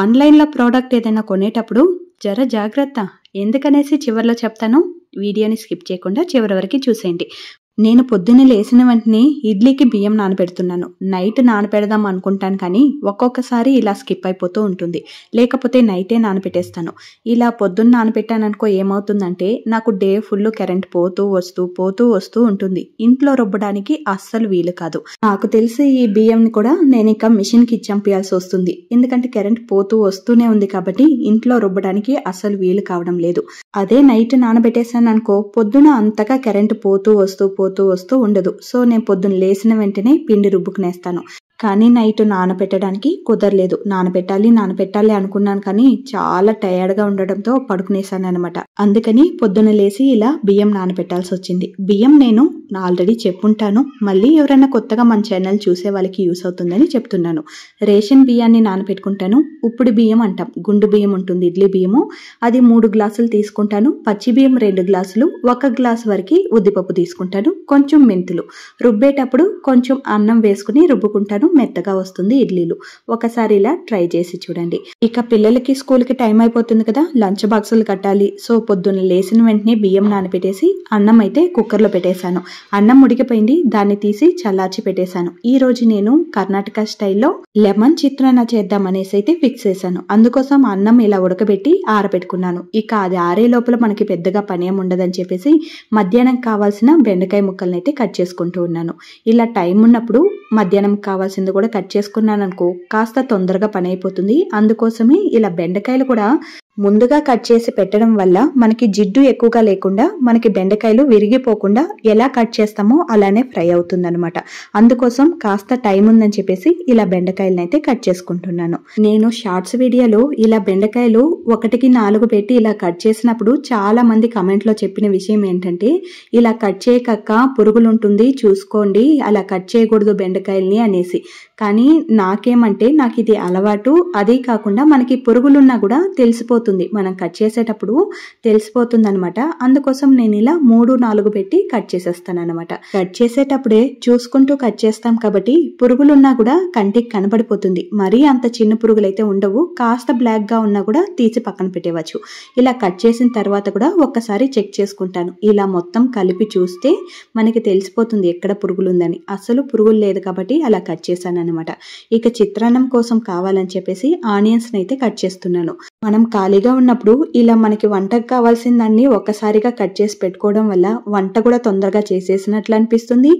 ఆన్లైన్లో ప్రోడక్ట్ ఏదైనా కొనేటప్పుడు జర జాగ్రత్త ఎందుకనేసి చివరిలో చెప్తాను వీడియోని స్కిప్ చేయకుండా చివరి వరకు చూసేయండి నేను పొద్దున్న లేచిన వెంటనే ఇడ్లీకి బియ్యం నానబెడుతున్నాను నైట్ నానబెడదాం అనుకుంటాను కానీ ఒక్కొక్కసారి ఇలా స్కిప్ అయిపోతూ ఉంటుంది లేకపోతే నైటే నానబెట్టేస్తాను ఇలా పొద్దున్న నానపెట్టాననుకో ఏమవుతుందంటే నాకు డే ఫుల్ కరెంట్ పోతూ వస్తూ పోతూ వస్తూ ఉంటుంది ఇంట్లో రుబ్బడానికి అస్సలు వీలు కాదు నాకు తెలిసి ఈ బియ్యంని కూడా నేను ఇంకా మిషన్కి చంపేయాల్సి వస్తుంది ఎందుకంటే కరెంట్ పోతూ వస్తూనే ఉంది కాబట్టి ఇంట్లో రుబ్బడానికి అస్సలు వీలు కావడం లేదు అదే నైట్ నానబెట్టేశాను అనుకో పొద్దున అంతగా కరెంట్ పోతూ వస్తూ పోతూ వస్తూ ఉండదు సో నేను పొద్దున్న లేసిన వెంటనే పిండి రుబ్బుకునేస్తాను కానీ నైట్ నానబెట్టడానికి కుదరలేదు నానబెట్టాలి నానబెట్టాలి అనుకున్నాను కానీ చాలా టయర్డ్గా ఉండడంతో పడుకునేసాను అనమాట అందుకని పొద్దున లేసి ఇలా బియ్యం నానబెట్టాల్సి వచ్చింది బియ్యం నేను ఆల్రెడీ చెప్పుంటాను మళ్ళీ ఎవరైనా కొత్తగా మన ఛానల్ చూసే వాళ్ళకి యూస్ అవుతుందని చెప్తున్నాను రేషన్ బియ్యాన్ని నానబెట్టుకుంటాను ఉప్పుడు బియ్యం అంటాం గుండు బియ్యం ఉంటుంది ఇడ్లీ బియ్యము అది మూడు గ్లాసులు తీసుకుంటాను పచ్చి బియ్యం రెండు గ్లాసులు ఒక గ్లాస్ వరకు ఉద్దిపప్పు తీసుకుంటాను కొంచెం మెంతులు రుబ్బేటప్పుడు కొంచెం అన్నం వేసుకుని రుబ్బుకుంటాను మెత్తగా వస్తుంది ఇడ్లీలు ఒకసారి ఇలా ట్రై చేసి చూడండి ఇక పిల్లలకి స్కూల్కి టైం అయిపోతుంది కదా లంచ్ బాక్సులు కట్టాలి సో పొద్దున్న లేసిన వెంటనే బియ్యం నానపెట్టేసి అన్నం అయితే కుక్కర్లో పెట్టేశాను అన్నం ఉడికిపోయింది దాన్ని తీసి చల్లార్చి పెట్టేశాను ఈ రోజు నేను కర్ణాటక స్టైల్లో లెమన్ చిత్రాన్న చేద్దామనేసి అయితే ఫిక్స్ చేశాను అందుకోసం అన్నం ఇలా ఉడకబెట్టి ఆరబెట్టుకున్నాను ఇక అది ఆరే లోపల మనకి పెద్దగా పని ఏమి ఉండదని చెప్పేసి మధ్యాహ్నం కావాల్సిన బెండకాయ ముక్కల్ని అయితే కట్ చేసుకుంటూ ఉన్నాను ఇలా టైం ఉన్నప్పుడు మధ్యాహ్నం కావాల్సిన వచ్చింది కూడా కట్ చేసుకున్నాను అనుకో కాస్త తొందరగా పని అయిపోతుంది అందుకోసమే ఇలా బెండకాయలు కూడా ముందుగా కట్ చేసి పెట్టడం వల్ల మనకి జిడ్డు ఎక్కువగా లేకుండా మనకి బెండకాయలు విరిగిపోకుండా ఎలా కట్ చేస్తామో అలానే ఫ్రై అవుతుందనమాట అందుకోసం కాస్త టైం ఉందని చెప్పేసి ఇలా బెండకాయలను అయితే కట్ చేసుకుంటున్నాను నేను షార్ట్స్ వీడియోలో ఇలా బెండకాయలు ఒకటికి నాలుగు పెట్టి ఇలా కట్ చేసినప్పుడు చాలా మంది కమెంట్లో చెప్పిన విషయం ఏంటంటే ఇలా కట్ చేయకక్క పురుగులు ఉంటుంది చూసుకోండి అలా కట్ చేయకూడదు బెండకాయల్ని అనేసి కానీ నాకేమంటే నాకు ఇది అలవాటు అదే కాకుండా మనకి పురుగులున్నా కూడా తెలిసిపోతుంది తెలిసిపోతుంది మనం కట్ చేసేటప్పుడు తెలిసిపోతుంది అనమాట అందుకోసం నేను ఇలా మూడు నాలుగు పెట్టి కట్ చేసేస్తాను అనమాట కట్ చేసేటప్పుడే చూసుకుంటూ కట్ చేస్తాం కాబట్టి పురుగులున్నా కూడా కంటికి కనబడిపోతుంది మరీ అంత చిన్న పురుగులైతే ఉండవు కాస్త బ్లాక్ గా ఉన్నా కూడా తీసి పక్కన పెట్టేవచ్చు ఇలా కట్ చేసిన తర్వాత కూడా ఒక్కసారి చెక్ చేసుకుంటాను ఇలా మొత్తం కలిపి చూస్తే మనకి తెలిసిపోతుంది ఎక్కడ పురుగులు ఉందని అసలు పురుగులు లేదు కాబట్టి అలా కట్ చేశాను అనమాట ఇక చిత్రాన్నం కోసం కావాలని చెప్పేసి ఆనియన్స్ అయితే కట్ చేస్తున్నాను మనం కాలి ఖాళీగా ఉన్నప్పుడు ఇలా మనకి వంటకు కావాల్సిందన్నీ ఒక్కసారిగా కట్ చేసి పెట్టుకోవడం వల్ల వంట కూడా తొందరగా చేసేసినట్లు అనిపిస్తుంది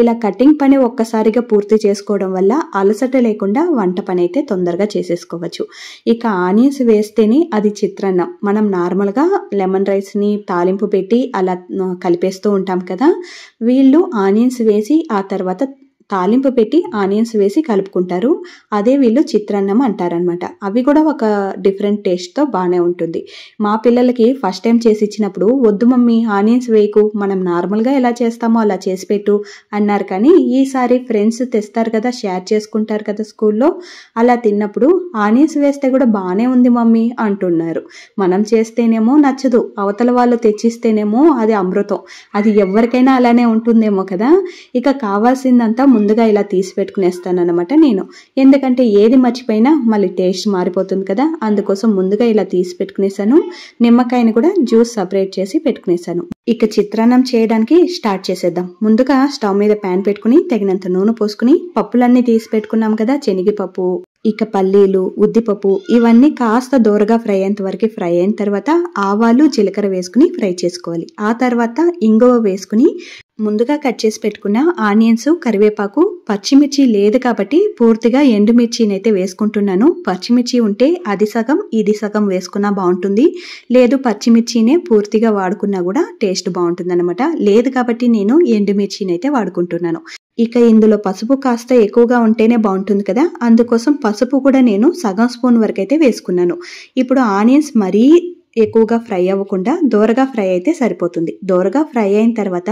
ఇలా కటింగ్ పని ఒక్కసారిగా పూర్తి చేసుకోవడం వల్ల అలసట లేకుండా వంట పని అయితే తొందరగా చేసేసుకోవచ్చు ఇక ఆనియన్స్ వేస్తేనే అది చిత్రన్నం మనం నార్మల్గా లెమన్ రైస్ని తాలింపు పెట్టి అలా కలిపేస్తూ ఉంటాం కదా వీళ్ళు ఆనియన్స్ వేసి ఆ తర్వాత తాలింపు పెట్టి ఆనియన్స్ వేసి కలుపుకుంటారు అదే వీళ్ళు చిత్రాన్నం అంటారనమాట అవి కూడా ఒక డిఫరెంట్ టేస్ట్తో బాగానే ఉంటుంది మా పిల్లలకి ఫస్ట్ టైం చేసి ఇచ్చినప్పుడు వద్దు మమ్మీ ఆనియన్స్ వేయకు మనం నార్మల్గా ఎలా చేస్తామో అలా చేసి పెట్టు అన్నారు కానీ ఈసారి ఫ్రెండ్స్ తెస్తారు కదా షేర్ చేసుకుంటారు కదా స్కూల్లో అలా తిన్నప్పుడు ఆనియన్స్ వేస్తే కూడా బాగానే ఉంది మమ్మీ అంటున్నారు మనం చేస్తేనేమో నచ్చదు అవతల వాళ్ళు తెచ్చిస్తేనేమో అది అమృతం అది ఎవరికైనా అలానే ఉంటుందేమో కదా ఇక కావాల్సిందంతా ముందుగా ఇలా తీసి అనమాట నేను ఎందుకంటే ఏది మర్చిపోయినా మళ్ళీ టేస్ట్ మారిపోతుంది కదా అందుకోసం ముందుగా ఇలా తీసి పెట్టుకునేసాను నిమ్మకాయని కూడా జ్యూస్ సపరేట్ చేసి పెట్టుకునేసాను ఇక చిత్రాన్నం చేయడానికి స్టార్ట్ చేసేద్దాం ముందుగా స్టవ్ మీద ప్యాన్ పెట్టుకుని తగినంత నూనె పోసుకుని పప్పులన్నీ తీసి పెట్టుకున్నాం కదా శనగపప్పు ఇక పల్లీలు ఉద్దిపప్పు ఇవన్నీ కాస్త దూరగా ఫ్రై అయ్యేంత వరకు ఫ్రై అయిన తర్వాత ఆవాలు జీలకర్ర వేసుకుని ఫ్రై చేసుకోవాలి ఆ తర్వాత ఇంగువ వేసుకుని ముందుగా కట్ చేసి పెట్టుకున్న ఆనియన్స్ కరివేపాకు పచ్చిమిర్చి లేదు కాబట్టి పూర్తిగా ఎండుమిర్చినైతే వేసుకుంటున్నాను పచ్చిమిర్చి ఉంటే అది సగం ఇది సగం వేసుకున్నా బాగుంటుంది లేదు పచ్చిమిర్చినే పూర్తిగా వాడుకున్నా కూడా టేస్ట్ బాగుంటుంది అనమాట లేదు కాబట్టి నేను ఎండుమిర్చినైతే వాడుకుంటున్నాను ఇక ఇందులో పసుపు కాస్త ఎక్కువగా ఉంటేనే బాగుంటుంది కదా అందుకోసం పసుపు కూడా నేను సగం స్పూన్ వరకు అయితే వేసుకున్నాను ఇప్పుడు ఆనియన్స్ మరీ ఎక్కువగా ఫ్రై అవ్వకుండా దోరగా ఫ్రై అయితే సరిపోతుంది దోరగా ఫ్రై అయిన తర్వాత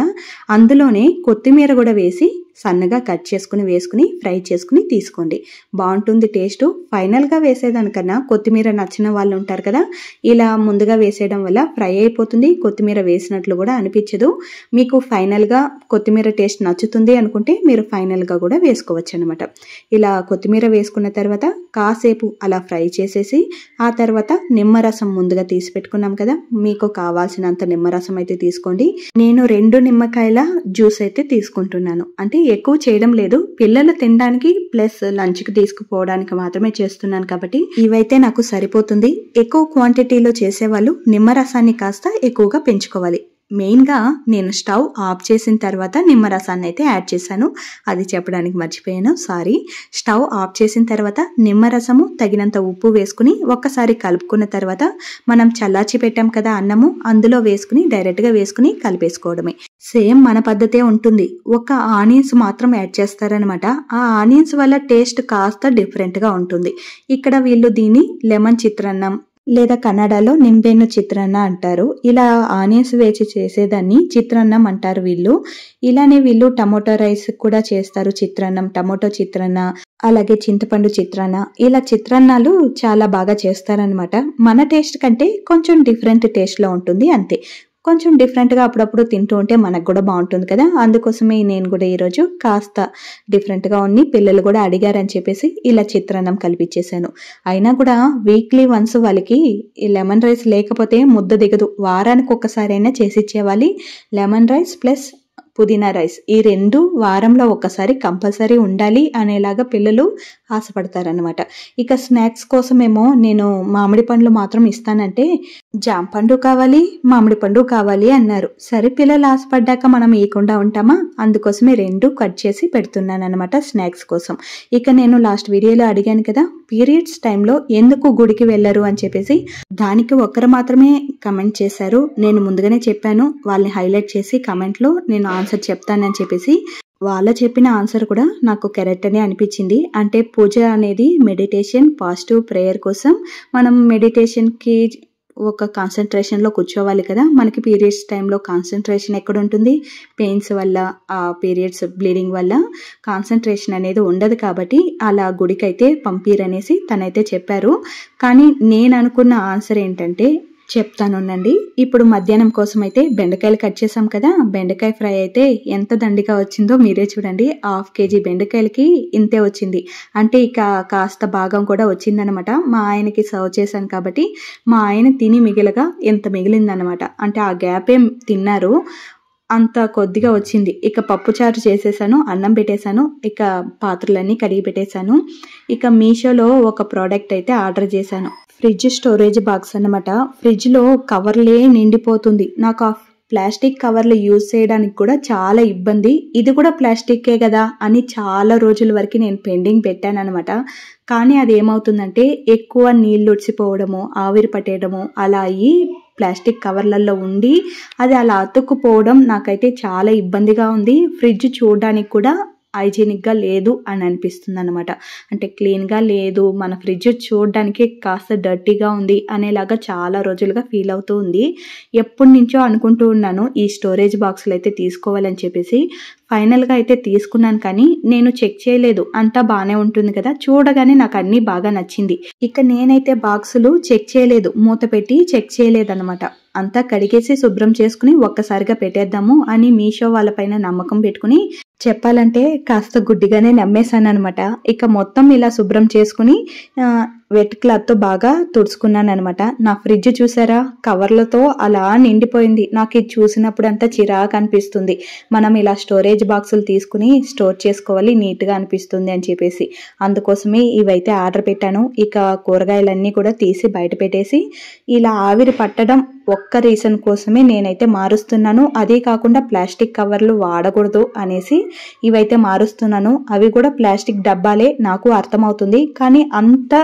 అందులోనే కొత్తిమీర కూడా వేసి సన్నగా కట్ చేసుకుని వేసుకుని ఫ్రై చేసుకుని తీసుకోండి బాగుంటుంది టేస్ట్ ఫైనల్గా వేసేదానికన్నా కొత్తిమీర నచ్చిన వాళ్ళు ఉంటారు కదా ఇలా ముందుగా వేసేయడం వల్ల ఫ్రై అయిపోతుంది కొత్తిమీర వేసినట్లు కూడా అనిపించదు మీకు ఫైనల్గా కొత్తిమీర టేస్ట్ నచ్చుతుంది అనుకుంటే మీరు ఫైనల్గా కూడా వేసుకోవచ్చు అనమాట ఇలా కొత్తిమీర వేసుకున్న తర్వాత కాసేపు అలా ఫ్రై చేసేసి ఆ తర్వాత నిమ్మరసం ముందుగా తీసి పెట్టుకున్నాం కదా మీకు కావాల్సినంత నిమ్మరసం అయితే తీసుకోండి నేను రెండు నిమ్మకాయల జ్యూస్ అయితే తీసుకుంటున్నాను అంటే ఎక్కువ చేయడం లేదు పిల్లలు తినడానికి ప్లస్ లంచ్కి తీసుకుపోవడానికి మాత్రమే చేస్తున్నాను కాబట్టి ఇవైతే నాకు సరిపోతుంది ఎక్కువ క్వాంటిటీలో చేసేవాళ్ళు నిమ్మరసాన్ని కాస్త ఎక్కువగా పెంచుకోవాలి మెయిన్గా నేను స్టవ్ ఆఫ్ చేసిన తర్వాత నిమ్మరసాన్ని అయితే యాడ్ చేశాను అది చెప్పడానికి మర్చిపోయాను సారీ స్టవ్ ఆఫ్ చేసిన తర్వాత నిమ్మరసము తగినంత ఉప్పు వేసుకుని ఒక్కసారి కలుపుకున్న తర్వాత మనం చల్లార్చి పెట్టాం కదా అన్నము అందులో వేసుకుని డైరెక్ట్గా వేసుకుని కలిపేసుకోవడమే సేమ్ మన పద్ధతే ఉంటుంది ఒక ఆనియన్స్ మాత్రం యాడ్ చేస్తారనమాట ఆ ఆనియన్స్ వల్ల టేస్ట్ కాస్త డిఫరెంట్గా ఉంటుంది ఇక్కడ వీళ్ళు దీన్ని లెమన్ చిత్రాన్నం లేదా కన్నడలో నింబెన్ను చిత్రాన్న అంటారు ఇలా ఆనియన్స్ వేచి చేసేదాన్ని చిత్రాన్నం అంటారు వీళ్ళు ఇలానే వీళ్ళు టమోటో రైస్ కూడా చేస్తారు చిత్రాన్నం టమోటో చిత్రాన్న అలాగే చింతపండు చిత్రాన్న ఇలా చిత్రాన్నాలు చాలా బాగా చేస్తారనమాట మన టేస్ట్ కంటే కొంచెం డిఫరెంట్ టేస్ట్లో ఉంటుంది అంతే కొంచెం డిఫరెంట్గా అప్పుడప్పుడు తింటూ ఉంటే మనకు కూడా బాగుంటుంది కదా అందుకోసమే నేను కూడా ఈరోజు కాస్త డిఫరెంట్గా ఉండి పిల్లలు కూడా అడిగారని చెప్పేసి ఇలా చిత్రాన్నం కల్పించేశాను అయినా కూడా వీక్లీ వన్స్ వాళ్ళకి ఈ లెమన్ రైస్ లేకపోతే ముద్ద దిగదు వారానికి ఒక్కసారైనా చేసి ఇచ్చేవాళ్ళు లెమన్ రైస్ ప్లస్ పుదీనా రైస్ ఈ రెండు వారంలో ఒకసారి కంపల్సరీ ఉండాలి అనేలాగా పిల్లలు ఆశపడతారనమాట ఇక స్నాక్స్ కోసమేమో నేను మామిడి పండ్లు మాత్రం ఇస్తానంటే జామ పండు కావాలి మామిడి పండు కావాలి అన్నారు సరే పిల్లలు ఆశపడ్డాక మనం ఇవ్వకుండా ఉంటామా అందుకోసమే రెండు కట్ చేసి పెడుతున్నాను అనమాట స్నాక్స్ కోసం ఇక నేను లాస్ట్ వీడియోలో అడిగాను కదా పీరియడ్స్ టైంలో ఎందుకు గుడికి వెళ్ళరు అని చెప్పేసి దానికి ఒక్కరు మాత్రమే కమెంట్ చేశారు నేను ముందుగానే చెప్పాను వాళ్ళని హైలైట్ చేసి కమెంట్లో నేను ఆన్సర్ చెప్తానని చెప్పేసి వాళ్ళ చెప్పిన ఆన్సర్ కూడా నాకు కరెక్ట్ అనే అనిపించింది అంటే పూజ అనేది మెడిటేషన్ పాజిటివ్ ప్రేయర్ కోసం మనం మెడిటేషన్కి ఒక కాన్సన్ట్రేషన్లో కూర్చోవాలి కదా మనకి పీరియడ్స్ టైంలో కాన్సన్ట్రేషన్ ఎక్కడ ఉంటుంది పెయిన్స్ వల్ల ఆ పీరియడ్స్ బ్లీడింగ్ వల్ల కాన్సన్ట్రేషన్ అనేది ఉండదు కాబట్టి అలా గుడికైతే పంపిరనేసి తనైతే చెప్పారు కానీ నేను అనుకున్న ఆన్సర్ ఏంటంటే చెప్తానునండి ఇప్పుడు మధ్యాహ్నం కోసం అయితే బెండకాయలు కట్ చేసాం కదా బెండకాయ ఫ్రై అయితే ఎంత దండిగా వచ్చిందో మీరే చూడండి హాఫ్ కేజీ బెండకాయలకి ఇంతే వచ్చింది అంటే ఇక కాస్త భాగం కూడా వచ్చిందనమాట మా ఆయనకి సర్వ్ చేశాను కాబట్టి మా ఆయన తిని మిగిలగా ఎంత మిగిలిందనమాట అంటే ఆ గ్యాప్ ఏం తిన్నారు అంత కొద్దిగా వచ్చింది ఇక పప్పుచారు చేసేసాను అన్నం పెట్టేశాను ఇక పాత్రలన్నీ కడిగి పెట్టేశాను ఇక మీషోలో ఒక ప్రోడక్ట్ అయితే ఆర్డర్ చేశాను ఫ్రిడ్జ్ స్టోరేజ్ బాక్స్ అనమాట ఫ్రిడ్జ్లో కవర్లే నిండిపోతుంది నాకు ఆ ప్లాస్టిక్ కవర్లు యూజ్ చేయడానికి కూడా చాలా ఇబ్బంది ఇది కూడా ప్లాస్టిక్కే కదా అని చాలా రోజుల వరకు నేను పెండింగ్ పెట్టాను అనమాట కానీ అది ఏమవుతుందంటే ఎక్కువ నీళ్ళు ఉడిచిపోవడము ఆవిరి పట్టేయడము అలా అయ్యి ప్లాస్టిక్ కవర్లలో ఉండి అది అలా అతుక్కుపోవడం నాకైతే చాలా ఇబ్బందిగా ఉంది ఫ్రిడ్జ్ చూడడానికి కూడా హైజీనిక్గా లేదు అని అనిపిస్తుంది అనమాట అంటే క్లీన్గా లేదు మన ఫ్రిడ్జ్ చూడడానికి కాస్త డర్టీగా ఉంది అనేలాగా చాలా రోజులుగా ఫీల్ అవుతూ ఉంది ఎప్పటి నుంచో అనుకుంటూ ఉన్నాను ఈ స్టోరేజ్ బాక్సులు అయితే తీసుకోవాలని చెప్పేసి ఫైనల్గా అయితే తీసుకున్నాను కానీ నేను చెక్ చేయలేదు అంతా బాగానే ఉంటుంది కదా చూడగానే నాకు అన్నీ బాగా నచ్చింది ఇక నేనైతే బాక్సులు చెక్ చేయలేదు మూత పెట్టి చెక్ చేయలేదన్నమాట అంతా కడిగేసి శుభ్రం చేసుకుని ఒక్కసారిగా పెట్టేద్దాము అని మీషో వాళ్ళపైన నమ్మకం పెట్టుకుని చెప్పాలంటే కాస్త గుడ్డిగానే నమ్మేశాను అనమాట ఇక మొత్తం ఇలా శుభ్రం చేసుకుని వెట్ క్లాత్తో బాగా తుడుచుకున్నాను అనమాట నా ఫ్రిడ్జ్ చూసారా కవర్లతో అలా నిండిపోయింది నాకు ఇది చూసినప్పుడు అంతా చిరాకు అనిపిస్తుంది మనం ఇలా స్టోరేజ్ బాక్సులు తీసుకుని స్టోర్ చేసుకోవాలి నీట్గా అనిపిస్తుంది అని చెప్పేసి అందుకోసమే ఇవైతే ఆర్డర్ పెట్టాను ఇక కూరగాయలన్నీ కూడా తీసి బయట పెట్టేసి ఇలా ఆవిరి పట్టడం ఒక్క రీజన్ కోసమే నేనైతే మారుస్తున్నాను అదే కాకుండా ప్లాస్టిక్ కవర్లు వాడకూడదు అనేసి ఇవైతే మారుస్తున్నాను అవి కూడా ప్లాస్టిక్ డబ్బాలే నాకు అర్థమవుతుంది కానీ అంత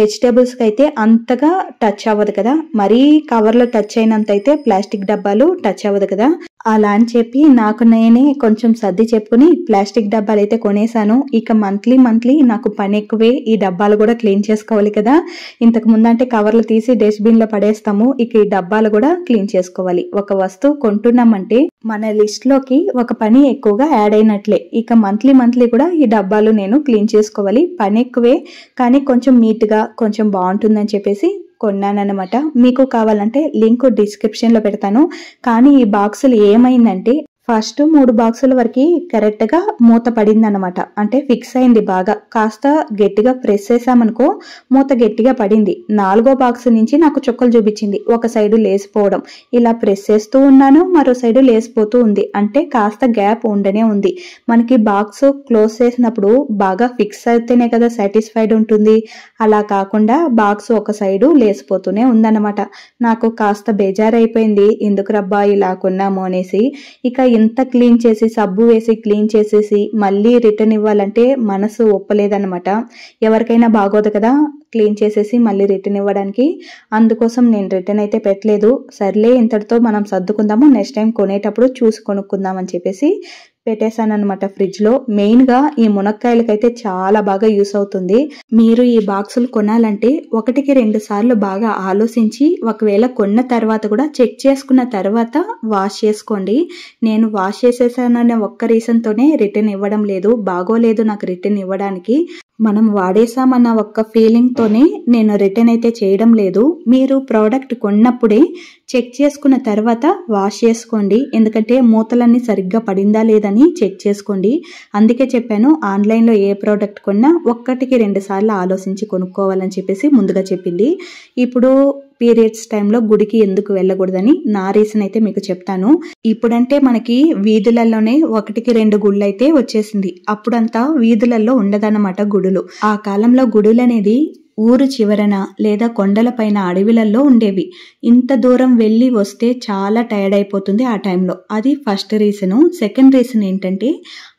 వెజిటేబుల్స్కి అయితే అంతగా టచ్ అవ్వదు కదా మరీ కవర్లో టచ్ అయినంత అయితే ప్లాస్టిక్ డబ్బాలు టచ్ అవ్వదు కదా అలా అని చెప్పి నాకు నేనే కొంచెం సర్ది చెప్పుకుని ప్లాస్టిక్ డబ్బాలు అయితే కొనేసాను ఇక మంత్లీ మంత్లీ నాకు పని ఎక్కువే ఈ డబ్బాలు కూడా క్లీన్ చేసుకోవాలి కదా ఇంతకు ముందు అంటే కవర్లు తీసి డస్ట్బిన్లో పడేస్తాము ఇక ఈ డబ్బాలు కూడా క్లీన్ చేసుకోవాలి ఒక వస్తువు కొంటున్నామంటే మన లిస్ట్లోకి ఒక పని ఎక్కువగా యాడ్ అయినట్లే ఇక మంత్లీ మంత్లీ కూడా ఈ డబ్బాలు నేను క్లీన్ చేసుకోవాలి పని ఎక్కువే కానీ కొంచెం నీట్గా కూడా కొంచెం బాగుంటుందని చెప్పేసి కొన్నానమాట మీకు కావాలంటే లింక్ డిస్క్రిప్షన్లో పెడతాను కానీ ఈ బాక్సులు ఏమైందంటే ఫస్ట్ మూడు బాక్సుల వరకు కరెక్ట్గా మూత పడింది అనమాట అంటే ఫిక్స్ అయింది బాగా కాస్త గట్టిగా ప్రెస్ చేసామనుకో మూత గట్టిగా పడింది నాలుగో బాక్స్ నుంచి నాకు చుక్కలు చూపించింది ఒక సైడు లేసిపోవడం ఇలా ప్రెస్ చేస్తూ ఉన్నాను మరో సైడు లేసిపోతూ ఉంది అంటే కాస్త గ్యాప్ ఉండనే ఉంది మనకి బాక్స్ క్లోజ్ చేసినప్పుడు బాగా ఫిక్స్ అయితేనే కదా సాటిస్ఫైడ్ ఉంటుంది అలా కాకుండా బాక్స్ ఒక సైడు లేసిపోతూనే ఉందన్నమాట నాకు కాస్త బేజారైపోయింది ఎందుకు రబ్బా ఇలా కొన్నాము అనేసి ఇక ఇంత క్లీన్ చేసి సబ్బు వేసి క్లీన్ చేసేసి మళ్ళీ రిటర్న్ ఇవ్వాలంటే మనసు ఒప్పలేదనమాట ఎవరికైనా బాగోదు కదా క్లీన్ చేసేసి మళ్ళీ రిటర్న్ ఇవ్వడానికి అందుకోసం నేను రిటర్న్ అయితే పెట్టలేదు సర్లే ఇంతటితో మనం సర్దుకుందాము నెక్స్ట్ టైం కొనేటప్పుడు చూసి కొనుక్కుందాం అని చెప్పేసి పెట్టేశాను అనమాట ఫ్రిడ్జ్లో మెయిన్గా ఈ మునక్కాయలకైతే చాలా బాగా యూస్ అవుతుంది మీరు ఈ బాక్సులు కొనాలంటే ఒకటికి రెండు సార్లు బాగా ఆలోచించి ఒకవేళ కొన్న తర్వాత కూడా చెక్ చేసుకున్న తర్వాత వాష్ చేసుకోండి నేను వాష్ చేసేసాననే ఒక్క తోనే రిటర్న్ ఇవ్వడం లేదు బాగోలేదు నాకు రిటర్న్ ఇవ్వడానికి మనం వాడేశామన్న ఒక్క ఫీలింగ్తోనే నేను రిటర్న్ అయితే చేయడం లేదు మీరు ప్రోడక్ట్ కొన్నప్పుడే చెక్ చేసుకున్న తర్వాత వాష్ చేసుకోండి ఎందుకంటే మూతలన్నీ సరిగ్గా పడిందా లేదని చెక్ చేసుకోండి అందుకే చెప్పాను ఆన్లైన్లో ఏ ప్రోడక్ట్ కొన్నా ఒక్కటికి రెండుసార్లు ఆలోచించి కొనుక్కోవాలని చెప్పేసి ముందుగా చెప్పింది ఇప్పుడు పీరియడ్స్ టైంలో గుడికి ఎందుకు వెళ్ళకూడదని నా రీజన్ అయితే మీకు చెప్తాను ఇప్పుడంటే మనకి వీధులలోనే ఒకటికి రెండు గుళ్ళు అయితే వచ్చేసింది అప్పుడంతా వీధులలో ఉండదన్నమాట గుడులు ఆ కాలంలో గుడులు అనేది ఊరు చివరన లేదా కొండలపైన అడవిలలో ఉండేవి ఇంత దూరం వెళ్ళి వస్తే చాలా టైర్డ్ అయిపోతుంది ఆ టైంలో అది ఫస్ట్ రీజను సెకండ్ రీజన్ ఏంటంటే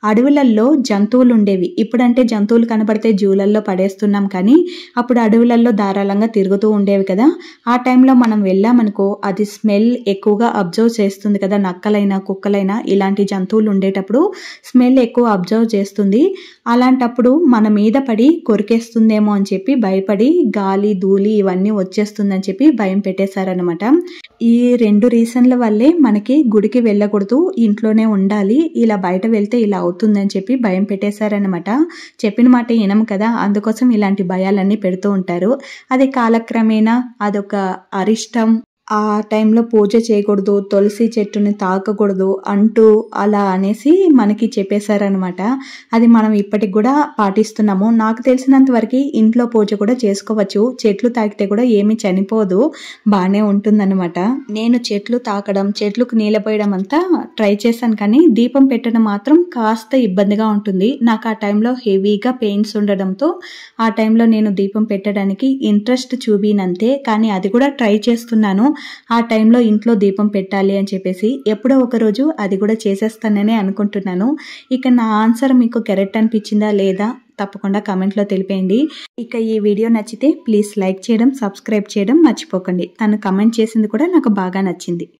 అడవులల్లో జంతువులు ఉండేవి ఇప్పుడంటే జంతువులు కనపడితే జూలల్లో పడేస్తున్నాం కానీ అప్పుడు అడవులల్లో ధారాళంగా తిరుగుతూ ఉండేవి కదా ఆ టైంలో మనం వెళ్ళామనుకో అది స్మెల్ ఎక్కువగా అబ్జర్వ్ చేస్తుంది కదా నక్కలైనా కుక్కలైనా ఇలాంటి జంతువులు ఉండేటప్పుడు స్మెల్ ఎక్కువ అబ్జర్వ్ చేస్తుంది అలాంటప్పుడు మన మీద పడి కొరికేస్తుందేమో అని చెప్పి భయపడి గాలి ధూళి ఇవన్నీ వచ్చేస్తుందని చెప్పి భయం పెట్టేశారనమాట ఈ రెండు రీజన్ల వల్లే మనకి గుడికి వెళ్ళకూడదు ఇంట్లోనే ఉండాలి ఇలా బయట వెళ్తే ఇలా అవుతుందని చెప్పి భయం పెట్టేశారనమాట చెప్పిన మాట వినము కదా అందుకోసం ఇలాంటి భయాలన్నీ పెడుతూ ఉంటారు అది కాలక్రమేణా అదొక అరిష్టం ఆ టైంలో పూజ చేయకూడదు తులసి చెట్టుని తాకకూడదు అంటూ అలా అనేసి మనకి చెప్పేశారనమాట అది మనం ఇప్పటికి కూడా పాటిస్తున్నాము నాకు తెలిసినంత వరకు ఇంట్లో పూజ కూడా చేసుకోవచ్చు చెట్లు తాకితే కూడా ఏమీ చనిపోదు బాగానే ఉంటుందన్నమాట నేను చెట్లు తాకడం చెట్లకు నీళ్ళ పోయడం అంతా ట్రై చేశాను కానీ దీపం పెట్టడం మాత్రం కాస్త ఇబ్బందిగా ఉంటుంది నాకు ఆ టైంలో హెవీగా పెయిన్స్ ఉండడంతో ఆ టైంలో నేను దీపం పెట్టడానికి ఇంట్రెస్ట్ చూపినంతే కానీ అది కూడా ట్రై చేస్తున్నాను ఆ టైంలో ఇంట్లో దీపం పెట్టాలి అని చెప్పేసి ఎప్పుడో ఒకరోజు అది కూడా చేసేస్తాననే అనుకుంటున్నాను ఇక నా ఆన్సర్ మీకు కరెక్ట్ అనిపించిందా లేదా తప్పకుండా కమెంట్లో తెలిపేయండి ఇక ఈ వీడియో నచ్చితే ప్లీజ్ లైక్ చేయడం సబ్స్క్రైబ్ చేయడం మర్చిపోకండి తను కమెంట్ చేసింది కూడా నాకు బాగా నచ్చింది